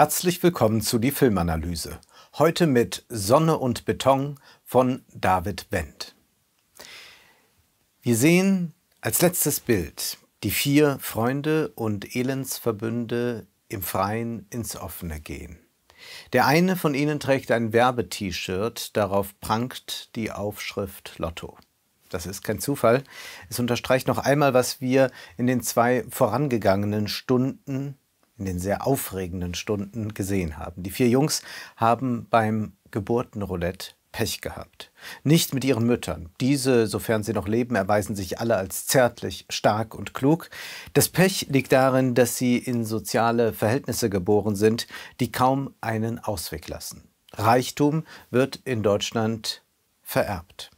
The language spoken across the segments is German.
Herzlich willkommen zu die Filmanalyse. Heute mit Sonne und Beton von David Wendt. Wir sehen als letztes Bild die vier Freunde und Elendsverbünde im Freien ins Offene gehen. Der eine von ihnen trägt ein werbet t shirt darauf prangt die Aufschrift Lotto. Das ist kein Zufall. Es unterstreicht noch einmal, was wir in den zwei vorangegangenen Stunden in den sehr aufregenden Stunden gesehen haben. Die vier Jungs haben beim Geburtenroulette Pech gehabt. Nicht mit ihren Müttern. Diese, sofern sie noch leben, erweisen sich alle als zärtlich, stark und klug. Das Pech liegt darin, dass sie in soziale Verhältnisse geboren sind, die kaum einen Ausweg lassen. Reichtum wird in Deutschland vererbt.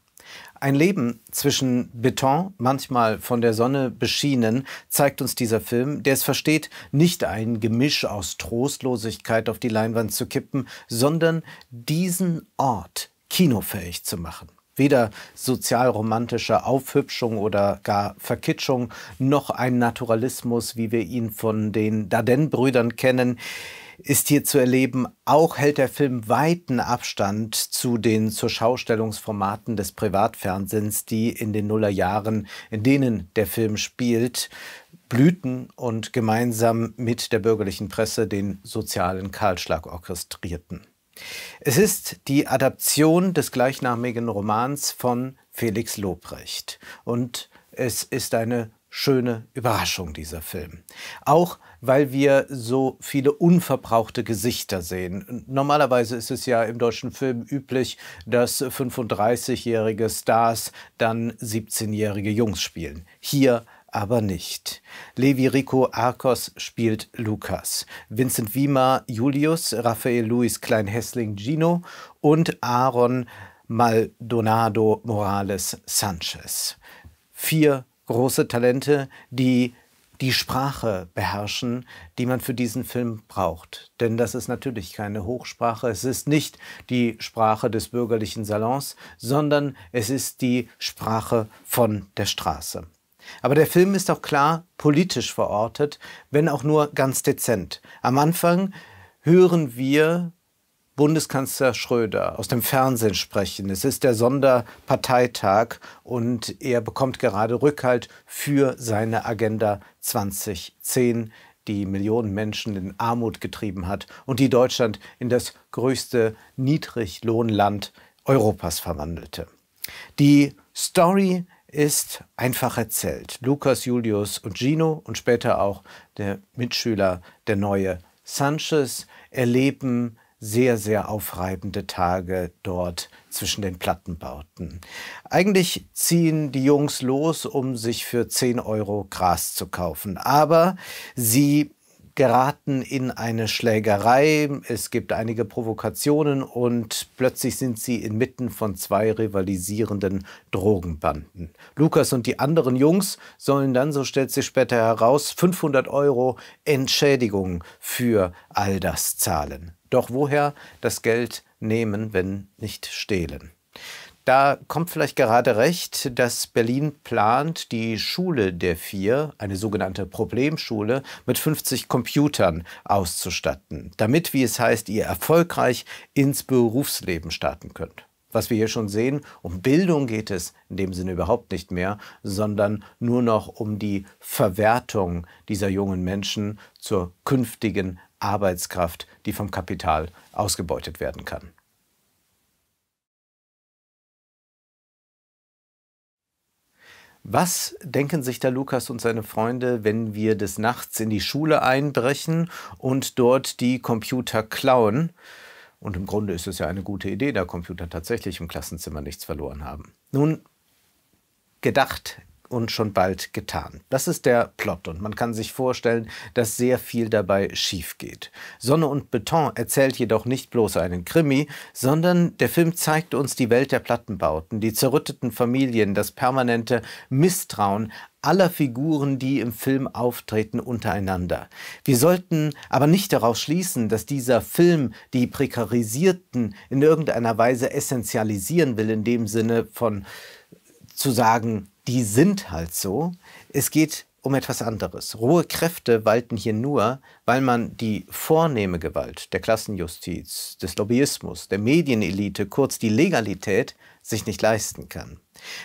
Ein Leben zwischen Beton, manchmal von der Sonne beschienen, zeigt uns dieser Film, der es versteht, nicht ein Gemisch aus Trostlosigkeit auf die Leinwand zu kippen, sondern diesen Ort kinofähig zu machen. Weder sozialromantische Aufhübschung oder gar Verkitschung, noch ein Naturalismus, wie wir ihn von den Darden-Brüdern kennen ist hier zu erleben. Auch hält der Film weiten Abstand zu den zur Schaustellungsformaten des Privatfernsehens, die in den Nullerjahren, in denen der Film spielt, blühten und gemeinsam mit der bürgerlichen Presse den sozialen Kahlschlag orchestrierten. Es ist die Adaption des gleichnamigen Romans von Felix Lobrecht und es ist eine schöne Überraschung, dieser Film. Auch weil wir so viele unverbrauchte Gesichter sehen. Normalerweise ist es ja im deutschen Film üblich, dass 35-jährige Stars dann 17-jährige Jungs spielen. Hier aber nicht. Levi Rico Arcos spielt Lukas, Vincent Wiemer Julius, Raphael Luis Klein-Hessling Gino und Aaron Maldonado Morales Sanchez. Vier große Talente, die die Sprache beherrschen, die man für diesen Film braucht. Denn das ist natürlich keine Hochsprache, es ist nicht die Sprache des bürgerlichen Salons, sondern es ist die Sprache von der Straße. Aber der Film ist auch klar politisch verortet, wenn auch nur ganz dezent. Am Anfang hören wir Bundeskanzler Schröder aus dem Fernsehen sprechen. Es ist der Sonderparteitag und er bekommt gerade Rückhalt für seine Agenda 2010, die Millionen Menschen in Armut getrieben hat und die Deutschland in das größte Niedriglohnland Europas verwandelte. Die Story ist einfach erzählt. Lukas, Julius und Gino und später auch der Mitschüler, der neue Sanchez, erleben sehr, sehr aufreibende Tage dort zwischen den Plattenbauten. Eigentlich ziehen die Jungs los, um sich für 10 Euro Gras zu kaufen. Aber sie geraten in eine Schlägerei, es gibt einige Provokationen und plötzlich sind sie inmitten von zwei rivalisierenden Drogenbanden. Lukas und die anderen Jungs sollen dann, so stellt sich später heraus, 500 Euro Entschädigung für all das zahlen. Doch woher das Geld nehmen, wenn nicht stehlen? Da kommt vielleicht gerade recht, dass Berlin plant, die Schule der Vier, eine sogenannte Problemschule, mit 50 Computern auszustatten, damit, wie es heißt, ihr erfolgreich ins Berufsleben starten könnt. Was wir hier schon sehen, um Bildung geht es in dem Sinne überhaupt nicht mehr, sondern nur noch um die Verwertung dieser jungen Menschen zur künftigen Arbeitskraft, die vom Kapital ausgebeutet werden kann. Was denken sich da Lukas und seine Freunde, wenn wir des Nachts in die Schule einbrechen und dort die Computer klauen? Und im Grunde ist es ja eine gute Idee, da Computer tatsächlich im Klassenzimmer nichts verloren haben. Nun, gedacht und schon bald getan. Das ist der Plot und man kann sich vorstellen, dass sehr viel dabei schief geht. Sonne und Beton erzählt jedoch nicht bloß einen Krimi, sondern der Film zeigt uns die Welt der Plattenbauten, die zerrütteten Familien, das permanente Misstrauen aller Figuren, die im Film auftreten, untereinander. Wir sollten aber nicht daraus schließen, dass dieser Film die Prekarisierten in irgendeiner Weise essentialisieren will, in dem Sinne von zu sagen, die sind halt so. Es geht um etwas anderes. Ruhe Kräfte walten hier nur, weil man die vornehme Gewalt der Klassenjustiz, des Lobbyismus, der Medienelite, kurz die Legalität, sich nicht leisten kann.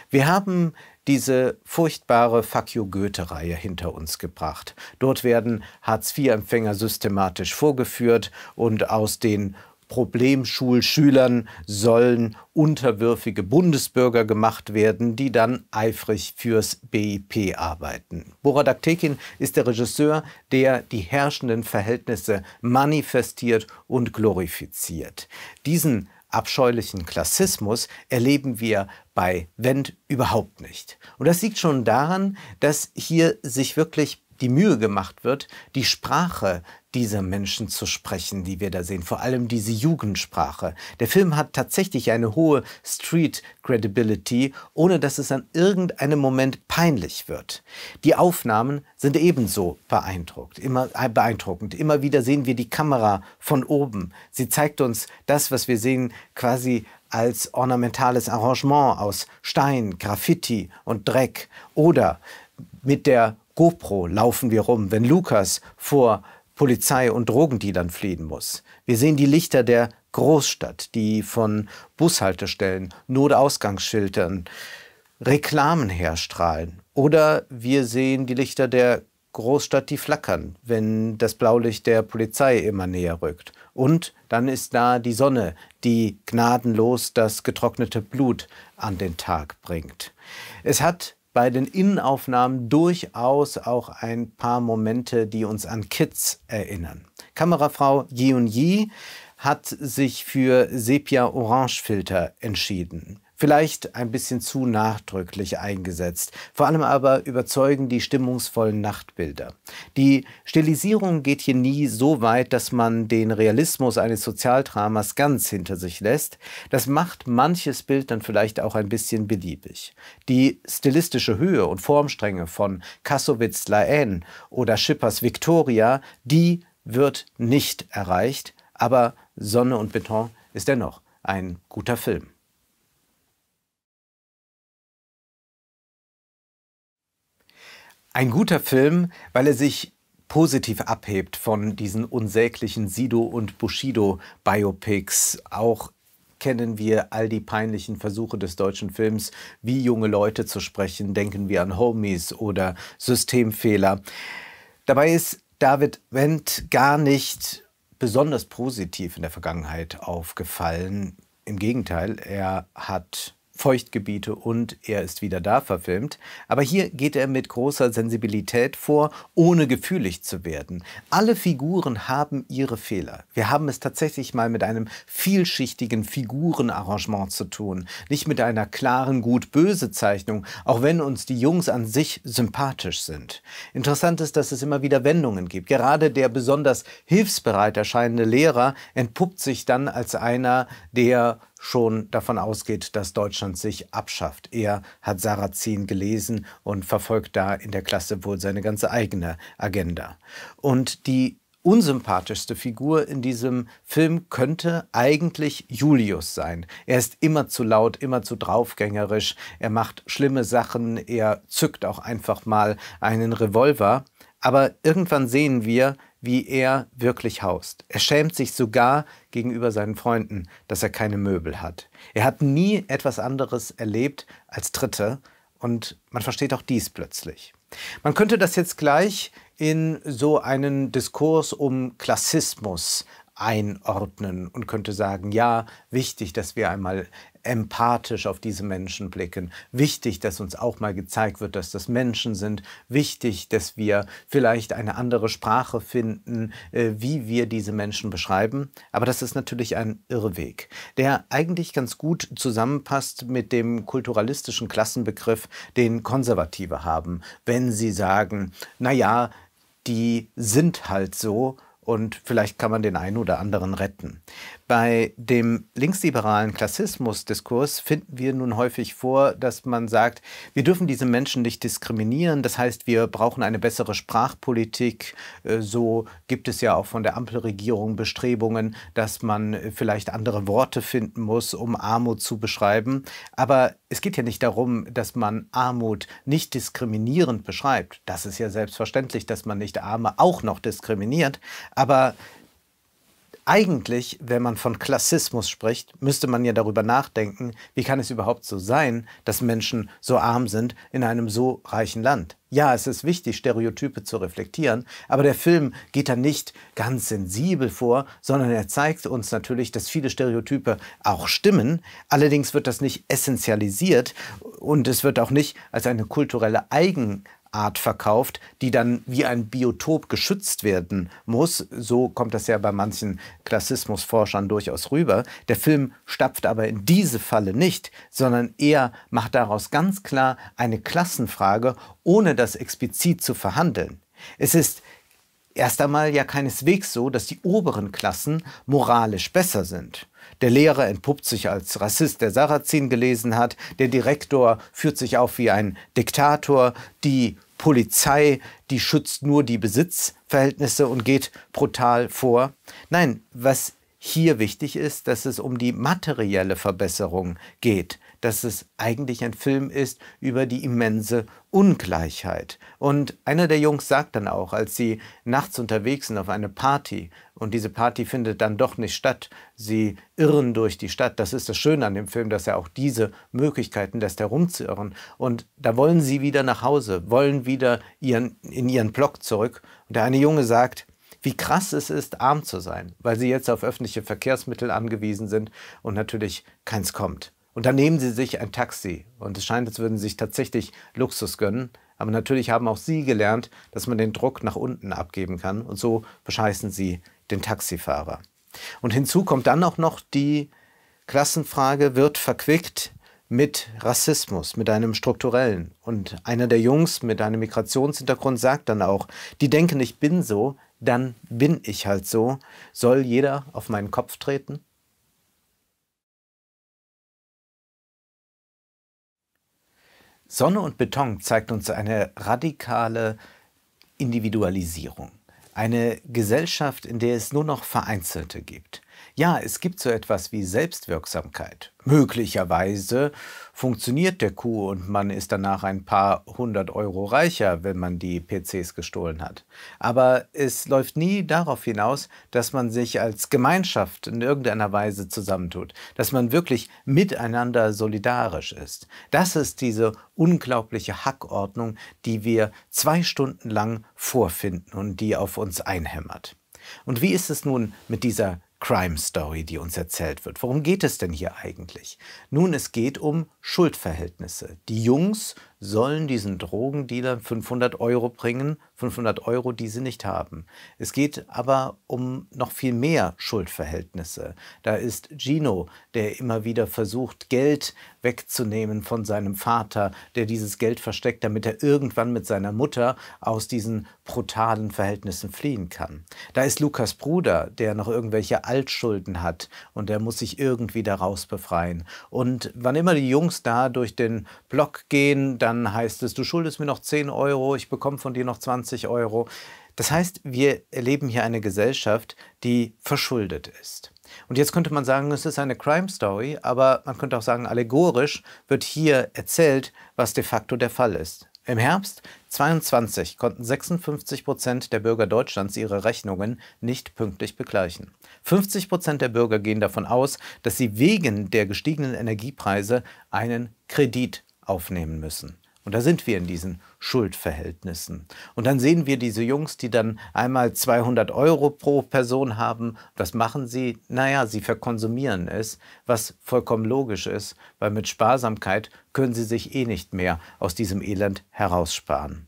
Wir haben diese furchtbare Fuck you Goethe-Reihe hinter uns gebracht. Dort werden Hartz-IV-Empfänger systematisch vorgeführt und aus den Problemschulschülern sollen unterwürfige Bundesbürger gemacht werden, die dann eifrig fürs BIP arbeiten. Boradaktekin ist der Regisseur, der die herrschenden Verhältnisse manifestiert und glorifiziert. Diesen abscheulichen Klassismus erleben wir bei Wendt überhaupt nicht. Und das liegt schon daran, dass hier sich wirklich die Mühe gemacht wird, die Sprache dieser Menschen zu sprechen, die wir da sehen. Vor allem diese Jugendsprache. Der Film hat tatsächlich eine hohe Street Credibility, ohne dass es an irgendeinem Moment peinlich wird. Die Aufnahmen sind ebenso beeindruckt, immer äh, beeindruckend. Immer wieder sehen wir die Kamera von oben. Sie zeigt uns das, was wir sehen, quasi als ornamentales Arrangement aus Stein, Graffiti und Dreck. Oder mit der GoPro laufen wir rum, wenn Lukas vor Polizei und Drogendealern fliehen muss. Wir sehen die Lichter der Großstadt, die von Bushaltestellen, Notausgangsschildern, Reklamen herstrahlen. Oder wir sehen die Lichter der Großstadt, die flackern, wenn das Blaulicht der Polizei immer näher rückt. Und dann ist da die Sonne, die gnadenlos das getrocknete Blut an den Tag bringt. Es hat bei den Innenaufnahmen durchaus auch ein paar Momente, die uns an Kids erinnern. Kamerafrau Yeon Yi hat sich für Sepia-Orange-Filter entschieden. Vielleicht ein bisschen zu nachdrücklich eingesetzt. Vor allem aber überzeugen die stimmungsvollen Nachtbilder. Die Stilisierung geht hier nie so weit, dass man den Realismus eines Sozialdramas ganz hinter sich lässt. Das macht manches Bild dann vielleicht auch ein bisschen beliebig. Die stilistische Höhe und Formstränge von Kassowitz Laen oder Schippers Victoria, die wird nicht erreicht, aber Sonne und Beton ist dennoch ein guter Film. Ein guter Film, weil er sich positiv abhebt von diesen unsäglichen Sido und Bushido Biopics. Auch kennen wir all die peinlichen Versuche des deutschen Films, wie junge Leute zu sprechen. Denken wir an Homies oder Systemfehler. Dabei ist David Wendt gar nicht besonders positiv in der Vergangenheit aufgefallen. Im Gegenteil, er hat Feuchtgebiete und er ist wieder da verfilmt. Aber hier geht er mit großer Sensibilität vor, ohne gefühlig zu werden. Alle Figuren haben ihre Fehler. Wir haben es tatsächlich mal mit einem vielschichtigen Figurenarrangement zu tun, nicht mit einer klaren gut-böse Zeichnung, auch wenn uns die Jungs an sich sympathisch sind. Interessant ist, dass es immer wieder Wendungen gibt. Gerade der besonders hilfsbereit erscheinende Lehrer entpuppt sich dann als einer, der schon davon ausgeht, dass Deutschland sich abschafft. Er hat Sarrazin gelesen und verfolgt da in der Klasse wohl seine ganze eigene Agenda. Und die unsympathischste Figur in diesem Film könnte eigentlich Julius sein. Er ist immer zu laut, immer zu draufgängerisch, er macht schlimme Sachen, er zückt auch einfach mal einen Revolver. Aber irgendwann sehen wir, wie er wirklich haust. Er schämt sich sogar gegenüber seinen Freunden, dass er keine Möbel hat. Er hat nie etwas anderes erlebt als Dritte und man versteht auch dies plötzlich. Man könnte das jetzt gleich in so einen Diskurs um Klassismus einordnen und könnte sagen, ja, wichtig, dass wir einmal empathisch auf diese Menschen blicken. Wichtig, dass uns auch mal gezeigt wird, dass das Menschen sind. Wichtig, dass wir vielleicht eine andere Sprache finden, äh, wie wir diese Menschen beschreiben. Aber das ist natürlich ein Irrweg, der eigentlich ganz gut zusammenpasst mit dem kulturalistischen Klassenbegriff, den Konservative haben, wenn sie sagen, naja, die sind halt so und vielleicht kann man den einen oder anderen retten. Bei dem linksliberalen Klassismusdiskurs finden wir nun häufig vor, dass man sagt, wir dürfen diese Menschen nicht diskriminieren. Das heißt, wir brauchen eine bessere Sprachpolitik. Äh, so gibt es ja auch von der Ampelregierung Bestrebungen, dass man vielleicht andere Worte finden muss, um Armut zu beschreiben. Aber es geht ja nicht darum, dass man Armut nicht diskriminierend beschreibt. Das ist ja selbstverständlich, dass man nicht Arme auch noch diskriminiert. Aber eigentlich, wenn man von Klassismus spricht, müsste man ja darüber nachdenken, wie kann es überhaupt so sein, dass Menschen so arm sind in einem so reichen Land. Ja, es ist wichtig, Stereotype zu reflektieren, aber der Film geht da nicht ganz sensibel vor, sondern er zeigt uns natürlich, dass viele Stereotype auch stimmen. Allerdings wird das nicht essentialisiert und es wird auch nicht als eine kulturelle Eigen Art verkauft, die dann wie ein Biotop geschützt werden muss. So kommt das ja bei manchen Klassismusforschern durchaus rüber. Der Film stapft aber in diese Falle nicht, sondern er macht daraus ganz klar eine Klassenfrage, ohne das explizit zu verhandeln. Es ist erst einmal ja keineswegs so, dass die oberen Klassen moralisch besser sind. Der Lehrer entpuppt sich als Rassist, der Sarrazin gelesen hat. Der Direktor führt sich auf wie ein Diktator. Die Polizei, die schützt nur die Besitzverhältnisse und geht brutal vor. Nein, was hier wichtig ist, dass es um die materielle Verbesserung geht dass es eigentlich ein Film ist über die immense Ungleichheit. Und einer der Jungs sagt dann auch, als sie nachts unterwegs sind auf eine Party und diese Party findet dann doch nicht statt, sie irren durch die Stadt. Das ist das Schöne an dem Film, dass er auch diese Möglichkeiten lässt, herumzuirren. Und da wollen sie wieder nach Hause, wollen wieder ihren, in ihren Block zurück. Und der eine Junge sagt, wie krass es ist, arm zu sein, weil sie jetzt auf öffentliche Verkehrsmittel angewiesen sind und natürlich keins kommt. Und dann nehmen sie sich ein Taxi. Und es scheint, als würden sie sich tatsächlich Luxus gönnen. Aber natürlich haben auch sie gelernt, dass man den Druck nach unten abgeben kann. Und so bescheißen sie den Taxifahrer. Und hinzu kommt dann auch noch die Klassenfrage, wird verquickt mit Rassismus, mit einem strukturellen. Und einer der Jungs mit einem Migrationshintergrund sagt dann auch, die denken, ich bin so, dann bin ich halt so. Soll jeder auf meinen Kopf treten? Sonne und Beton zeigt uns eine radikale Individualisierung. Eine Gesellschaft, in der es nur noch Vereinzelte gibt. Ja, es gibt so etwas wie Selbstwirksamkeit. Möglicherweise funktioniert der Coup und man ist danach ein paar hundert Euro reicher, wenn man die PCs gestohlen hat. Aber es läuft nie darauf hinaus, dass man sich als Gemeinschaft in irgendeiner Weise zusammentut, dass man wirklich miteinander solidarisch ist. Das ist diese unglaubliche Hackordnung, die wir zwei Stunden lang vorfinden und die auf uns einhämmert. Und wie ist es nun mit dieser Crime Story, die uns erzählt wird. Worum geht es denn hier eigentlich? Nun, es geht um Schuldverhältnisse. Die Jungs sollen diesen Drogendealern 500 Euro bringen, 500 Euro, die sie nicht haben. Es geht aber um noch viel mehr Schuldverhältnisse. Da ist Gino, der immer wieder versucht, Geld wegzunehmen von seinem Vater, der dieses Geld versteckt, damit er irgendwann mit seiner Mutter aus diesen brutalen Verhältnissen fliehen kann. Da ist Lukas Bruder, der noch irgendwelche Altschulden hat und der muss sich irgendwie daraus befreien. Und wann immer die Jungs da durch den Block gehen, dann dann heißt es, du schuldest mir noch 10 Euro, ich bekomme von dir noch 20 Euro. Das heißt, wir erleben hier eine Gesellschaft, die verschuldet ist. Und jetzt könnte man sagen, es ist eine Crime Story, aber man könnte auch sagen, allegorisch wird hier erzählt, was de facto der Fall ist. Im Herbst 22 konnten 56 Prozent der Bürger Deutschlands ihre Rechnungen nicht pünktlich begleichen. 50 Prozent der Bürger gehen davon aus, dass sie wegen der gestiegenen Energiepreise einen Kredit aufnehmen müssen. Und da sind wir in diesen Schuldverhältnissen. Und dann sehen wir diese Jungs, die dann einmal 200 Euro pro Person haben. Was machen sie? Naja, sie verkonsumieren es, was vollkommen logisch ist, weil mit Sparsamkeit können sie sich eh nicht mehr aus diesem Elend heraussparen.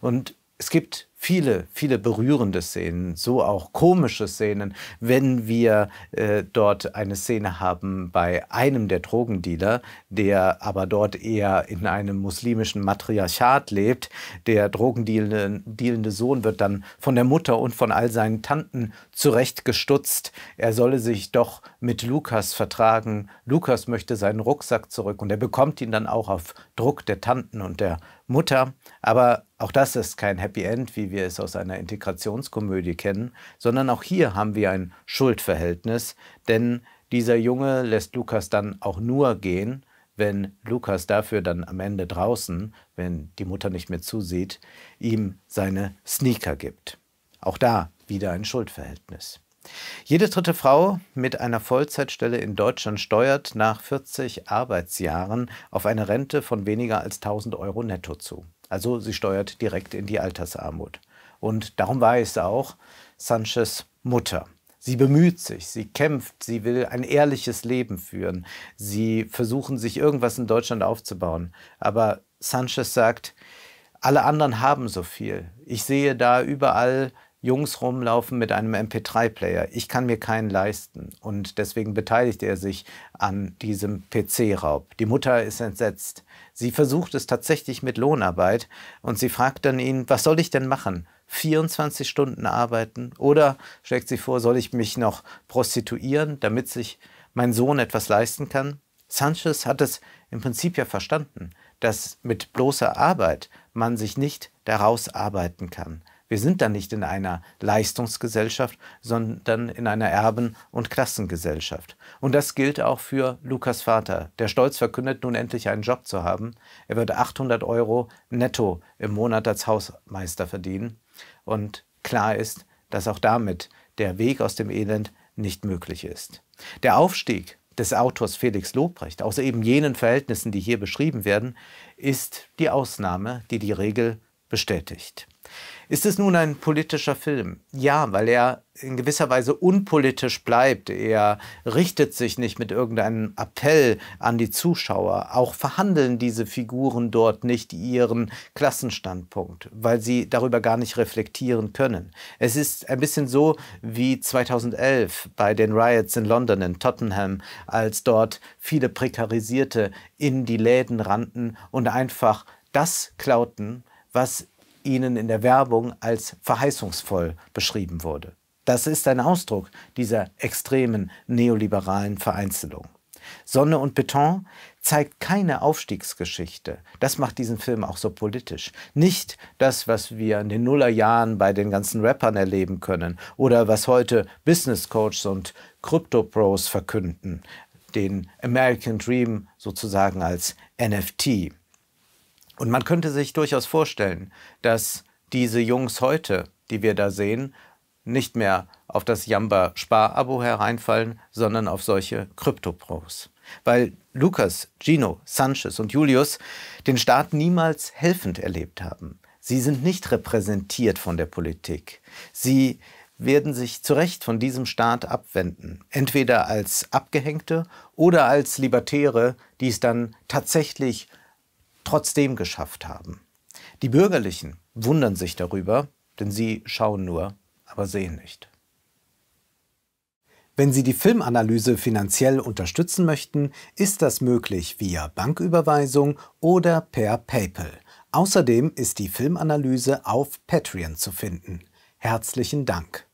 Und es gibt viele, viele berührende Szenen, so auch komische Szenen. Wenn wir äh, dort eine Szene haben bei einem der Drogendealer, der aber dort eher in einem muslimischen Matriarchat lebt, der drogendealende Sohn wird dann von der Mutter und von all seinen Tanten zurechtgestutzt. Er solle sich doch mit Lukas vertragen. Lukas möchte seinen Rucksack zurück und er bekommt ihn dann auch auf Druck der Tanten und der Mutter. Aber auch das ist kein Happy End, wie wir es aus einer Integrationskomödie kennen, sondern auch hier haben wir ein Schuldverhältnis, denn dieser Junge lässt Lukas dann auch nur gehen, wenn Lukas dafür dann am Ende draußen, wenn die Mutter nicht mehr zusieht, ihm seine Sneaker gibt. Auch da wieder ein Schuldverhältnis. Jede dritte Frau mit einer Vollzeitstelle in Deutschland steuert nach 40 Arbeitsjahren auf eine Rente von weniger als 1000 Euro netto zu. Also sie steuert direkt in die Altersarmut. Und darum war es auch Sanchez Mutter. Sie bemüht sich, sie kämpft, sie will ein ehrliches Leben führen. Sie versuchen sich irgendwas in Deutschland aufzubauen. Aber Sanchez sagt, alle anderen haben so viel. Ich sehe da überall Jungs rumlaufen mit einem MP3-Player. Ich kann mir keinen leisten. Und deswegen beteiligt er sich an diesem PC-Raub. Die Mutter ist entsetzt. Sie versucht es tatsächlich mit Lohnarbeit und sie fragt dann ihn, was soll ich denn machen? 24 Stunden arbeiten? Oder schlägt sie vor, soll ich mich noch prostituieren, damit sich mein Sohn etwas leisten kann? Sanchez hat es im Prinzip ja verstanden, dass mit bloßer Arbeit man sich nicht daraus arbeiten kann. Wir sind dann nicht in einer Leistungsgesellschaft, sondern in einer Erben- und Klassengesellschaft. Und das gilt auch für Lukas Vater, der stolz verkündet, nun endlich einen Job zu haben. Er wird 800 Euro netto im Monat als Hausmeister verdienen. Und klar ist, dass auch damit der Weg aus dem Elend nicht möglich ist. Der Aufstieg des Autors Felix Lobrecht aus eben jenen Verhältnissen, die hier beschrieben werden, ist die Ausnahme, die die Regel bestätigt. Ist es nun ein politischer Film? Ja, weil er in gewisser Weise unpolitisch bleibt. Er richtet sich nicht mit irgendeinem Appell an die Zuschauer. Auch verhandeln diese Figuren dort nicht ihren Klassenstandpunkt, weil sie darüber gar nicht reflektieren können. Es ist ein bisschen so wie 2011 bei den Riots in London, in Tottenham, als dort viele Prekarisierte in die Läden rannten und einfach das klauten, was ihnen in der Werbung als verheißungsvoll beschrieben wurde. Das ist ein Ausdruck dieser extremen neoliberalen Vereinzelung. Sonne und Beton zeigt keine Aufstiegsgeschichte. Das macht diesen Film auch so politisch. Nicht das, was wir in den Nullerjahren bei den ganzen Rappern erleben können oder was heute Business Coaches und Crypto Pros verkünden, den American Dream sozusagen als NFT. Und man könnte sich durchaus vorstellen, dass diese Jungs heute, die wir da sehen, nicht mehr auf das Jamba spar abo hereinfallen, sondern auf solche Krypto-Pros. Weil Lukas, Gino, Sanchez und Julius den Staat niemals helfend erlebt haben. Sie sind nicht repräsentiert von der Politik. Sie werden sich zu Recht von diesem Staat abwenden, entweder als Abgehängte oder als Libertäre, die es dann tatsächlich trotzdem geschafft haben. Die Bürgerlichen wundern sich darüber, denn sie schauen nur, aber sehen nicht. Wenn Sie die Filmanalyse finanziell unterstützen möchten, ist das möglich via Banküberweisung oder per PayPal. Außerdem ist die Filmanalyse auf Patreon zu finden. Herzlichen Dank.